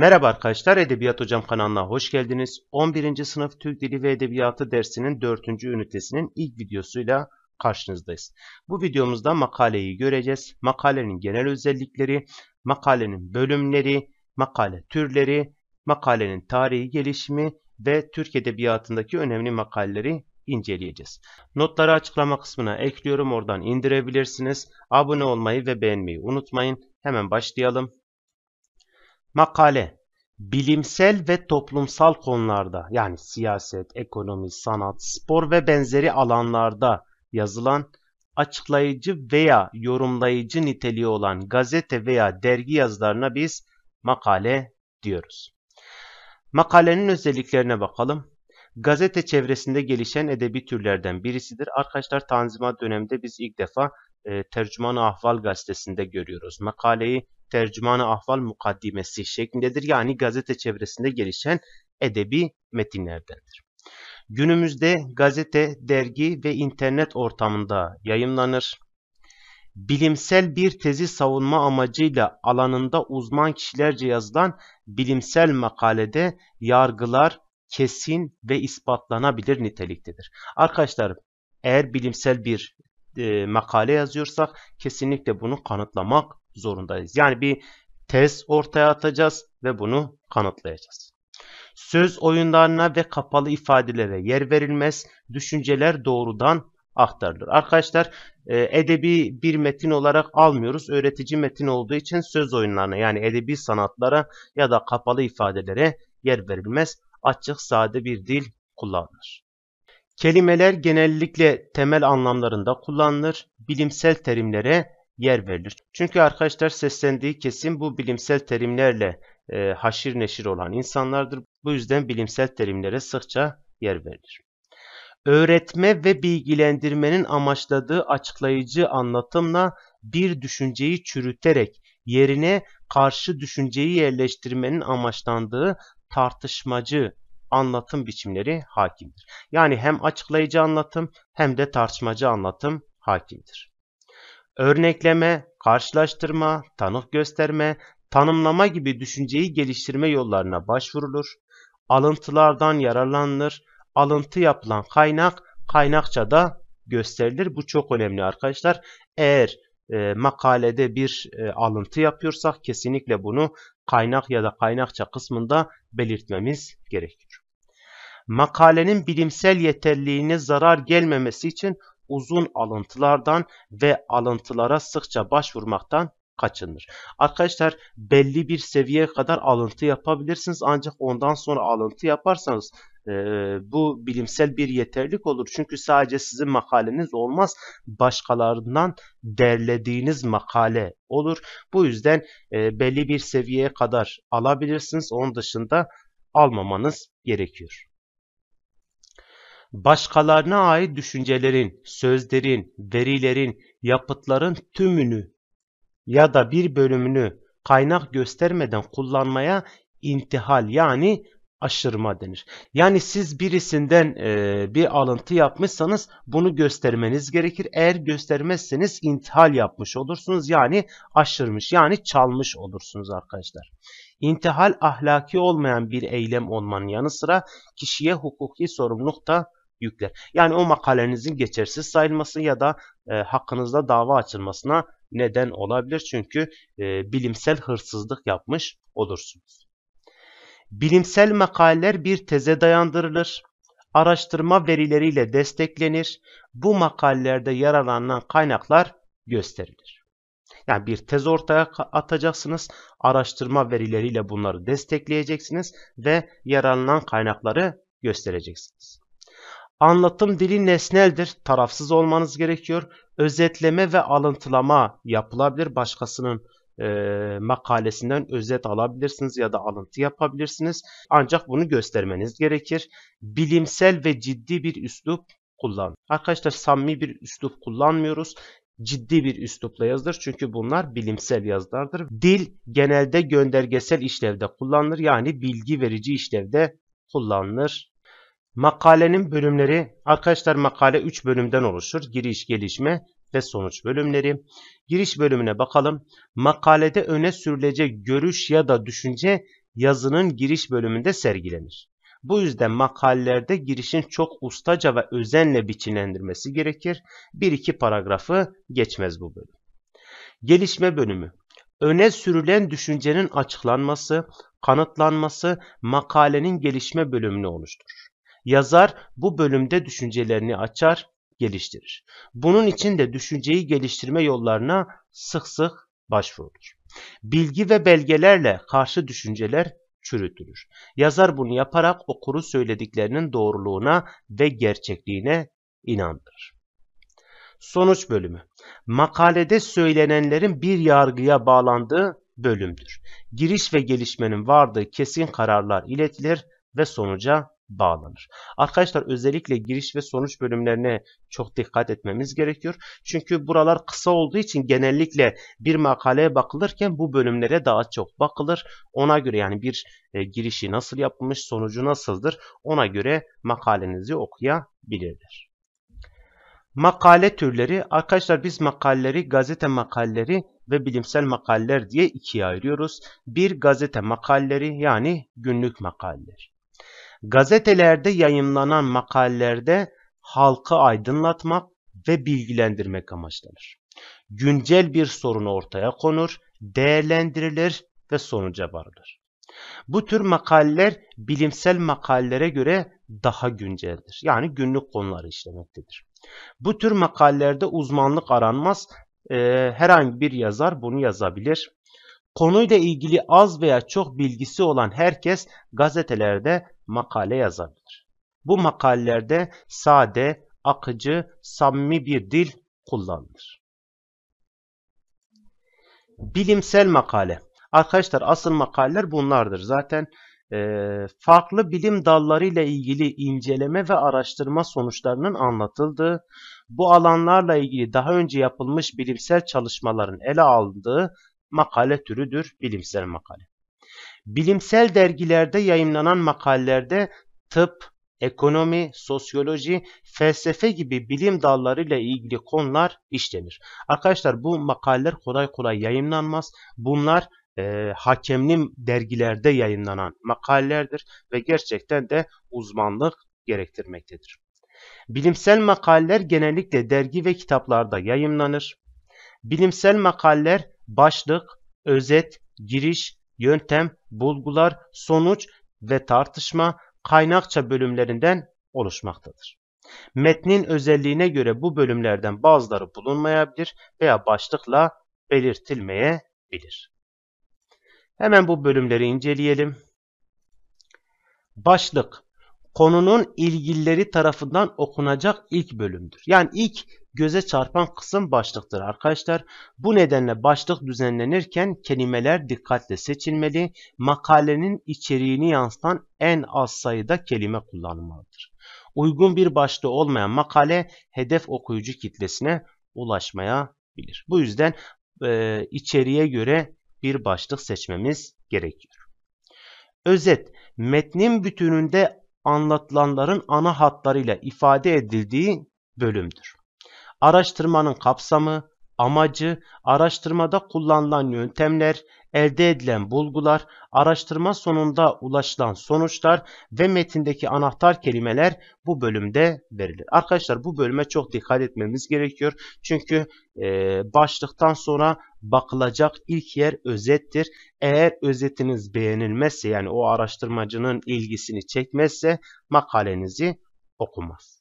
Merhaba arkadaşlar, Edebiyat Hocam kanalına hoş geldiniz. 11. sınıf Türk Dili ve Edebiyatı dersinin 4. ünitesinin ilk videosuyla karşınızdayız. Bu videomuzda makaleyi göreceğiz. Makalenin genel özellikleri, makalenin bölümleri, makale türleri, makalenin tarihi gelişimi ve Türk Edebiyatı'ndaki önemli makaleleri inceleyeceğiz. Notları açıklama kısmına ekliyorum. Oradan indirebilirsiniz. Abone olmayı ve beğenmeyi unutmayın. Hemen başlayalım. Makale bilimsel ve toplumsal konularda yani siyaset, ekonomi, sanat, spor ve benzeri alanlarda yazılan açıklayıcı veya yorumlayıcı niteliği olan gazete veya dergi yazılarına biz makale diyoruz. Makalenin özelliklerine bakalım. Gazete çevresinde gelişen edebi türlerden birisidir. Arkadaşlar Tanzimat döneminde biz ilk defa e, Tercüman Ahval gazetesinde görüyoruz. Makaleyi tercüman Ahval Mukaddimesi şeklindedir. Yani gazete çevresinde gelişen edebi metinlerdendir. Günümüzde gazete, dergi ve internet ortamında yayımlanır. Bilimsel bir tezi savunma amacıyla alanında uzman kişilerce yazılan bilimsel makalede yargılar kesin ve ispatlanabilir niteliktedir. Arkadaşlar eğer bilimsel bir e, makale yazıyorsak kesinlikle bunu kanıtlamak zorundayız. Yani bir tez ortaya atacağız ve bunu kanıtlayacağız. Söz oyunlarına ve kapalı ifadelere yer verilmez. Düşünceler doğrudan aktarılır. Arkadaşlar e, edebi bir metin olarak almıyoruz. Öğretici metin olduğu için söz oyunlarına yani edebi sanatlara ya da kapalı ifadelere yer verilmez. Açık sade bir dil kullanılır. Kelimeler genellikle temel anlamlarında kullanılır. Bilimsel terimlere yer verilir. Çünkü arkadaşlar seslendiği kesim bu bilimsel terimlerle e, haşir neşir olan insanlardır. Bu yüzden bilimsel terimlere sıkça yer verilir. Öğretme ve bilgilendirmenin amaçladığı açıklayıcı anlatımla bir düşünceyi çürüterek yerine karşı düşünceyi yerleştirmenin amaçlandığı tartışmacı anlatım biçimleri hakimdir. Yani hem açıklayıcı anlatım hem de tartışmacı anlatım hakimdir örnekleme, karşılaştırma, tanık gösterme, tanımlama gibi düşünceyi geliştirme yollarına başvurulur. Alıntılardan yararlanılır. Alıntı yapılan kaynak kaynakça da gösterilir. Bu çok önemli arkadaşlar. Eğer e, makalede bir e, alıntı yapıyorsak kesinlikle bunu kaynak ya da kaynakça kısmında belirtmemiz gerekir. Makalenin bilimsel yeterliğine zarar gelmemesi için uzun alıntılardan ve alıntılara sıkça başvurmaktan kaçınır. Arkadaşlar belli bir seviyeye kadar alıntı yapabilirsiniz ancak ondan sonra alıntı yaparsanız e, bu bilimsel bir yeterlik olur. Çünkü sadece sizin makaleniz olmaz başkalarından derlediğiniz makale olur. Bu yüzden e, belli bir seviyeye kadar alabilirsiniz. Onun dışında almamanız gerekiyor başkalarına ait düşüncelerin, sözlerin, verilerin, yapıtların tümünü ya da bir bölümünü kaynak göstermeden kullanmaya intihal yani aşırma denir. Yani siz birisinden e, bir alıntı yapmışsanız bunu göstermeniz gerekir. Eğer göstermezseniz intihal yapmış olursunuz. Yani aşırmış yani çalmış olursunuz arkadaşlar. İntihal ahlaki olmayan bir eylem olmanın yanı sıra kişiye hukuki sorumluluk da yükler. Yani o makalenizin geçersiz sayılması ya da e, hakkınızda dava açılmasına neden olabilir. Çünkü e, bilimsel hırsızlık yapmış olursunuz. Bilimsel makaleler bir teze dayandırılır. Araştırma verileriyle desteklenir. Bu makalelerde yer yararlanan kaynaklar gösterilir. Yani bir tez ortaya atacaksınız, araştırma verileriyle bunları destekleyeceksiniz ve yararlanan kaynakları göstereceksiniz. Anlatım dili nesneldir, tarafsız olmanız gerekiyor. Özetleme ve alıntılama yapılabilir. Başkasının e, makalesinden özet alabilirsiniz ya da alıntı yapabilirsiniz. Ancak bunu göstermeniz gerekir. Bilimsel ve ciddi bir üslup kullan. Arkadaşlar samimi bir üslup kullanmıyoruz ciddi bir üslupla yazılır. Çünkü bunlar bilimsel yazılardır. Dil genelde göndergesel işlevde kullanılır. Yani bilgi verici işlevde kullanılır Makalenin bölümleri, arkadaşlar makale 3 bölümden oluşur. Giriş, gelişme ve sonuç bölümleri. Giriş bölümüne bakalım. Makalede öne sürülecek görüş ya da düşünce yazının giriş bölümünde sergilenir. Bu yüzden makalelerde girişin çok ustaca ve özenle biçimlendirmesi gerekir. Bir iki paragrafı geçmez bu bölüm. Gelişme bölümü. Öne sürülen düşüncenin açıklanması, kanıtlanması makalenin gelişme bölümünü oluşturur yazar bu bölümde düşüncelerini açar, geliştirir. Bunun için de düşünceyi geliştirme yollarına sık sık başvurulur. Bilgi ve belgelerle karşı düşünceler çürütülür. Yazar bunu yaparak okuru söylediklerinin doğruluğuna ve gerçekliğine inandırır. Sonuç bölümü. Makalede söylenenlerin bir yargıya bağlandığı bölümdür. Giriş ve gelişmenin vardığı kesin kararlar iletilir ve sonuca bağlanır. Arkadaşlar özellikle giriş ve sonuç bölümlerine çok dikkat etmemiz gerekiyor. Çünkü buralar kısa olduğu için genellikle bir makaleye bakılırken bu bölümlere daha çok bakılır. Ona göre yani bir e, girişi nasıl yapılmış, sonucu nasıldır ona göre makalenizi okuyabilirler. Makale türleri arkadaşlar biz makaleleri gazete makaleleri ve bilimsel makaleler diye ikiye ayırıyoruz. Bir gazete makaleleri yani günlük makaleler. Gazetelerde yayımlanan makalelerde halkı aydınlatmak ve bilgilendirmek amaçlanır. Güncel bir sorun ortaya konur, değerlendirilir ve sonuca varılır. Bu tür makaleler bilimsel makalelere göre daha günceldir. Yani günlük konuları işlemektedir. Bu tür makalelerde uzmanlık aranmaz. Ee, herhangi bir yazar bunu yazabilir. Konuyla ilgili az veya çok bilgisi olan herkes gazetelerde makale yazabilir. Bu makalelerde sade, akıcı, samimi bir dil kullanılır. Bilimsel makale. Arkadaşlar asıl makaleler bunlardır. Zaten e, farklı bilim dallarıyla ilgili inceleme ve araştırma sonuçlarının anlatıldığı, bu alanlarla ilgili daha önce yapılmış bilimsel çalışmaların ele alındığı makale türüdür, bilimsel makale. Bilimsel dergilerde yayımlanan makalelerde tıp, ekonomi, sosyoloji, felsefe gibi bilim dalları ile ilgili konular işlenir. Arkadaşlar bu makaleler kolay kolay yayınlanmaz. Bunlar e, hakemli dergilerde yayınlanan makalelerdir ve gerçekten de uzmanlık gerektirmektedir. Bilimsel makaleler genellikle dergi ve kitaplarda yayımlanır. Bilimsel makaleler başlık, özet, giriş, yöntem, bulgular, sonuç ve tartışma kaynakça bölümlerinden oluşmaktadır. Metnin özelliğine göre bu bölümlerden bazıları bulunmayabilir veya başlıkla belirtilmeyebilir. Hemen bu bölümleri inceleyelim. Başlık Konunun ilgilileri tarafından okunacak ilk bölümdür. Yani ilk göze çarpan kısım başlıktır arkadaşlar. Bu nedenle başlık düzenlenirken kelimeler dikkatle seçilmeli, makalenin içeriğini yansıtan en az sayıda kelime kullanılmalıdır. Uygun bir başlığı olmayan makale hedef okuyucu kitlesine ulaşmayabilir. Bu yüzden e, içeriğe göre bir başlık seçmemiz gerekiyor. Özet, metnin bütününde anlatılanların ana hatlarıyla ifade edildiği bölümdür. Araştırmanın kapsamı, amacı, araştırmada kullanılan yöntemler, elde edilen bulgular, araştırma sonunda ulaşılan sonuçlar ve metindeki anahtar kelimeler bu bölümde verilir. Arkadaşlar bu bölüme çok dikkat etmemiz gerekiyor. Çünkü e, başlıktan sonra bakılacak ilk yer özettir. Eğer özetiniz beğenilmezse yani o araştırmacının ilgisini çekmezse makalenizi okumaz.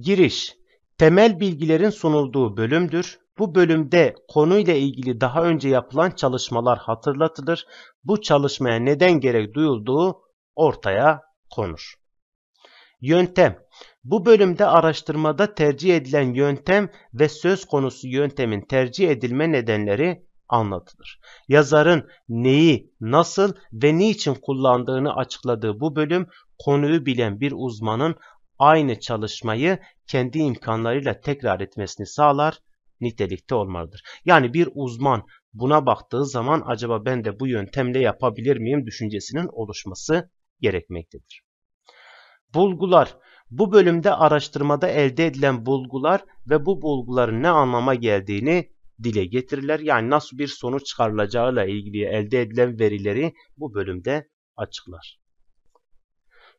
Giriş temel bilgilerin sunulduğu bölümdür. Bu bölümde konuyla ilgili daha önce yapılan çalışmalar hatırlatılır. Bu çalışmaya neden gerek duyulduğu ortaya konur. Yöntem Bu bölümde araştırmada tercih edilen yöntem ve söz konusu yöntemin tercih edilme nedenleri anlatılır. Yazarın neyi, nasıl ve niçin kullandığını açıkladığı bu bölüm konuyu bilen bir uzmanın aynı çalışmayı kendi imkanlarıyla tekrar etmesini sağlar nitelikte olmalıdır. Yani bir uzman buna baktığı zaman acaba ben de bu yöntemle yapabilir miyim düşüncesinin oluşması gerekmektedir. Bulgular Bu bölümde araştırmada elde edilen bulgular ve bu bulguların ne anlama geldiğini dile getirirler. Yani nasıl bir sonuç çıkarılacağıyla ilgili elde edilen verileri bu bölümde açıklar.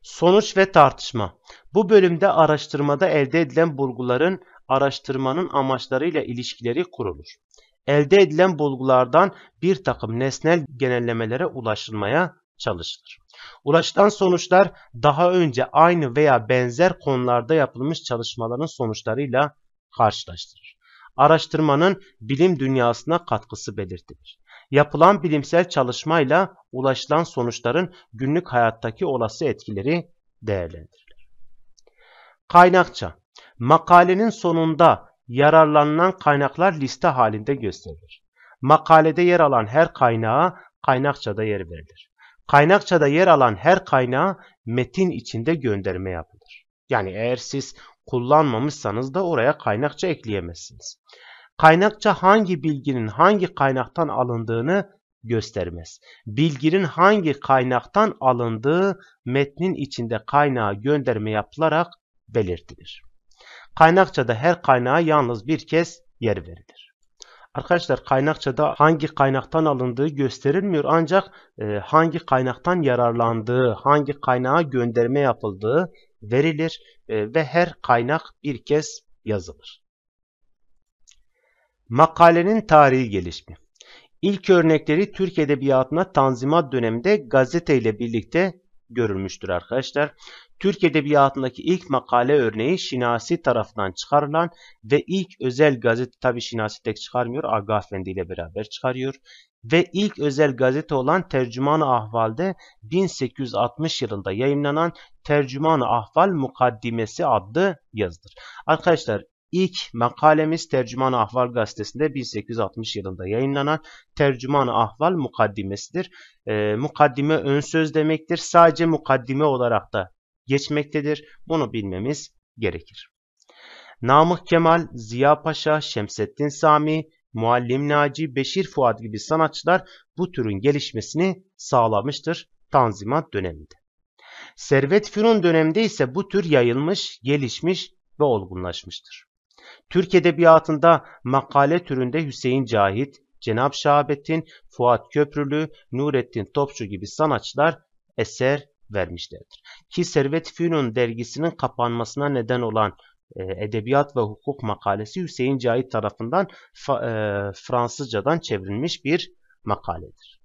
Sonuç ve tartışma. Bu bölümde araştırmada elde edilen bulguların araştırmanın amaçlarıyla ilişkileri kurulur. Elde edilen bulgulardan bir takım nesnel genellemelere ulaşılmaya çalışılır. Ulaşılan sonuçlar daha önce aynı veya benzer konularda yapılmış çalışmaların sonuçlarıyla karşılaştırır. Araştırmanın bilim dünyasına katkısı belirtilir yapılan bilimsel çalışmayla ulaşılan sonuçların günlük hayattaki olası etkileri değerlendirilir. Kaynakça Makalenin sonunda yararlanılan kaynaklar liste halinde gösterilir. Makalede yer alan her kaynağa kaynakçada yer verilir. Kaynakçada yer alan her kaynağa metin içinde gönderme yapılır. Yani eğer siz kullanmamışsanız da oraya kaynakça ekleyemezsiniz kaynakça hangi bilginin hangi kaynaktan alındığını göstermez. Bilginin hangi kaynaktan alındığı metnin içinde kaynağa gönderme yapılarak belirtilir. Kaynakçada her kaynağa yalnız bir kez yer verilir. Arkadaşlar kaynakçada hangi kaynaktan alındığı gösterilmiyor ancak e, hangi kaynaktan yararlandığı, hangi kaynağa gönderme yapıldığı verilir e, ve her kaynak bir kez yazılır. Makalenin tarihi gelişimi. İlk örnekleri Türk Edebiyatı'na Tanzimat döneminde gazeteyle birlikte görülmüştür arkadaşlar. Türk Edebiyatı'ndaki ilk makale örneği Şinasi tarafından çıkarılan ve ilk özel gazete tabi Şinasi tek çıkarmıyor Aga Efendi ile beraber çıkarıyor. Ve ilk özel gazete olan Tercüman-ı Ahval'de 1860 yılında yayınlanan Tercüman-ı Ahval Mukaddimesi adlı yazıdır. Arkadaşlar İlk makalemiz tercüman Ahval gazetesinde 1860 yılında yayınlanan tercüman Ahval mukaddimesidir. E, mukaddime ön söz demektir. Sadece mukaddime olarak da geçmektedir. Bunu bilmemiz gerekir. Namık Kemal, Ziya Paşa, Şemsettin Sami, Muallim Naci, Beşir Fuat gibi sanatçılar bu türün gelişmesini sağlamıştır Tanzimat döneminde. Servet Fünun döneminde ise bu tür yayılmış, gelişmiş ve olgunlaşmıştır. Türk Edebiyatı'nda makale türünde Hüseyin Cahit, Cenap Şahabettin, Fuat Köprülü, Nurettin Topçu gibi sanatçılar eser vermişlerdir. Ki Servet Fünun dergisinin kapanmasına neden olan e, Edebiyat ve Hukuk makalesi Hüseyin Cahit tarafından e, Fransızcadan çevrilmiş bir makaledir.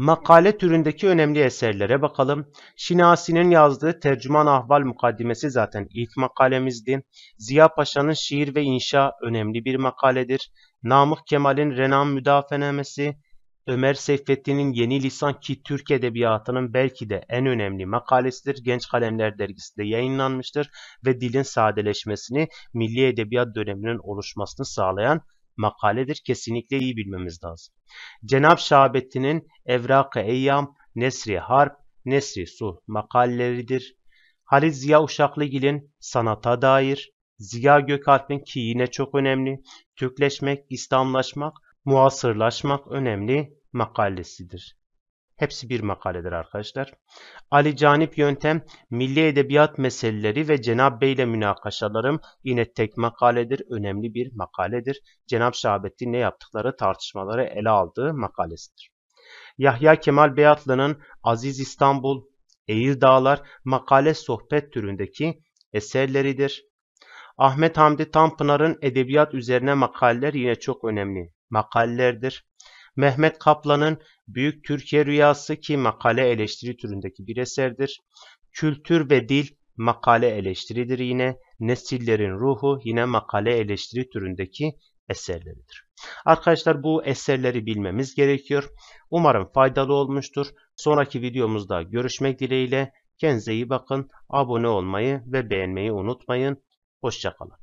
Makale türündeki önemli eserlere bakalım. Şinasi'nin yazdığı Tercüman Ahval Mukaddimesi zaten ilk makalemizdi. Ziya Paşa'nın Şiir ve inşa önemli bir makaledir. Namık Kemal'in Renan Müdafenemesi, Ömer Seyfettin'in Yeni Lisan ki Türk Edebiyatı'nın belki de en önemli makalesidir. Genç Kalemler dergisinde yayınlanmıştır ve dilin sadeleşmesini milli edebiyat döneminin oluşmasını sağlayan makaledir. Kesinlikle iyi bilmemiz lazım. Cenab Şahabettin'in Evrak-ı Eyyam, Nesri Harp, Nesri Su makaleleridir. Halil Ziya Uşaklıgil'in sanata dair, Ziya Gökalp'in ki yine çok önemli, Türkleşmek, İslamlaşmak, muasırlaşmak önemli makalesidir. Hepsi bir makaledir arkadaşlar. Ali Canip Yöntem, Milli Edebiyat Meseleleri ve Cenab Bey ile Münakaşalarım yine tek makaledir. Önemli bir makaledir. Cenab ne yaptıkları tartışmaları ele aldığı makalesidir. Yahya Kemal Beyatlı'nın Aziz İstanbul, Eğir Dağlar makale sohbet türündeki eserleridir. Ahmet Hamdi Tanpınar'ın edebiyat üzerine makaleler yine çok önemli makalelerdir. Mehmet Kaplan'ın Büyük Türkiye Rüyası ki makale eleştiri türündeki bir eserdir. Kültür ve Dil makale eleştiridir yine. Nesillerin Ruhu yine makale eleştiri türündeki eserleridir. Arkadaşlar bu eserleri bilmemiz gerekiyor. Umarım faydalı olmuştur. Sonraki videomuzda görüşmek dileğiyle. Kendinize iyi bakın. Abone olmayı ve beğenmeyi unutmayın. Hoşçakalın.